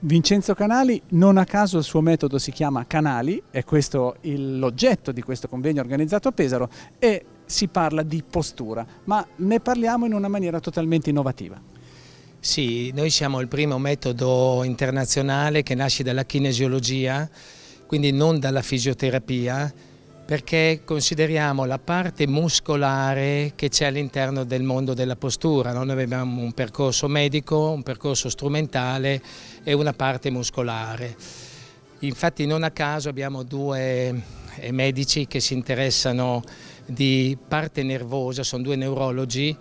Vincenzo Canali, non a caso il suo metodo si chiama Canali, è questo l'oggetto di questo convegno organizzato a Pesaro e si parla di postura, ma ne parliamo in una maniera totalmente innovativa. Sì, noi siamo il primo metodo internazionale che nasce dalla kinesiologia, quindi non dalla fisioterapia, perché consideriamo la parte muscolare che c'è all'interno del mondo della postura. Noi abbiamo un percorso medico, un percorso strumentale e una parte muscolare. Infatti non a caso abbiamo due eh, medici che si interessano di parte nervosa, sono due neurologi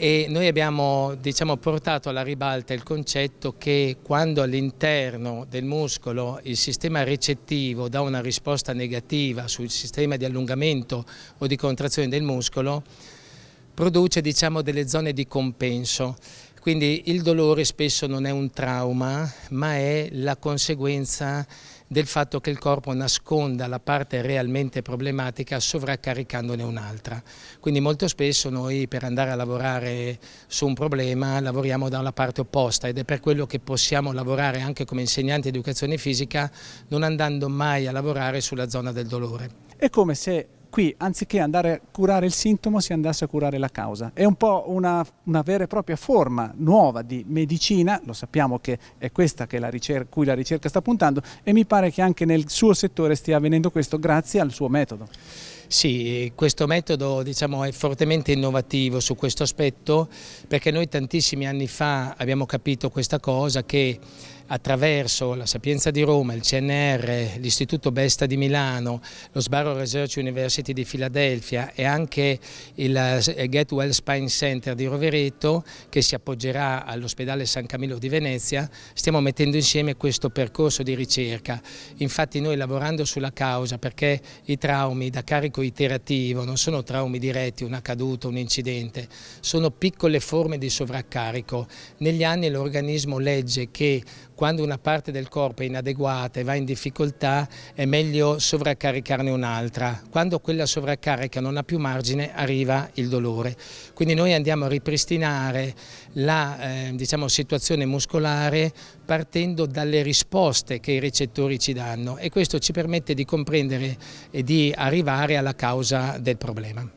e noi abbiamo diciamo, portato alla ribalta il concetto che quando all'interno del muscolo il sistema recettivo dà una risposta negativa sul sistema di allungamento o di contrazione del muscolo produce diciamo, delle zone di compenso. Quindi il dolore spesso non è un trauma ma è la conseguenza del fatto che il corpo nasconda la parte realmente problematica sovraccaricandone un'altra. Quindi molto spesso noi per andare a lavorare su un problema lavoriamo da una parte opposta ed è per quello che possiamo lavorare anche come insegnanti di educazione fisica non andando mai a lavorare sulla zona del dolore. È come se qui anziché andare a curare il sintomo si andasse a curare la causa. È un po' una, una vera e propria forma nuova di medicina, lo sappiamo che è questa che la ricerca, cui la ricerca sta puntando e mi pare che anche nel suo settore stia avvenendo questo grazie al suo metodo. Sì, questo metodo diciamo, è fortemente innovativo su questo aspetto perché noi tantissimi anni fa abbiamo capito questa cosa che attraverso la Sapienza di Roma, il CNR, l'Istituto Besta di Milano, lo Sbarro Research University di Filadelfia e anche il eh, Get Well Spine Center di Rovereto che si appoggerà all'ospedale San Camillo di Venezia, stiamo mettendo insieme questo percorso di ricerca. Infatti noi lavorando sulla causa perché i traumi da carico iterativo non sono traumi diretti, una caduta, un incidente, sono piccole forme di sovraccarico. Negli anni l'organismo legge che quando una parte del corpo è inadeguata e va in difficoltà è meglio sovraccaricarne un'altra. Quando quella sovraccarica non ha più margine arriva il dolore. Quindi noi andiamo a ripristinare la eh, diciamo, situazione muscolare partendo dalle risposte che i recettori ci danno e questo ci permette di comprendere e di arrivare alla causa del problema.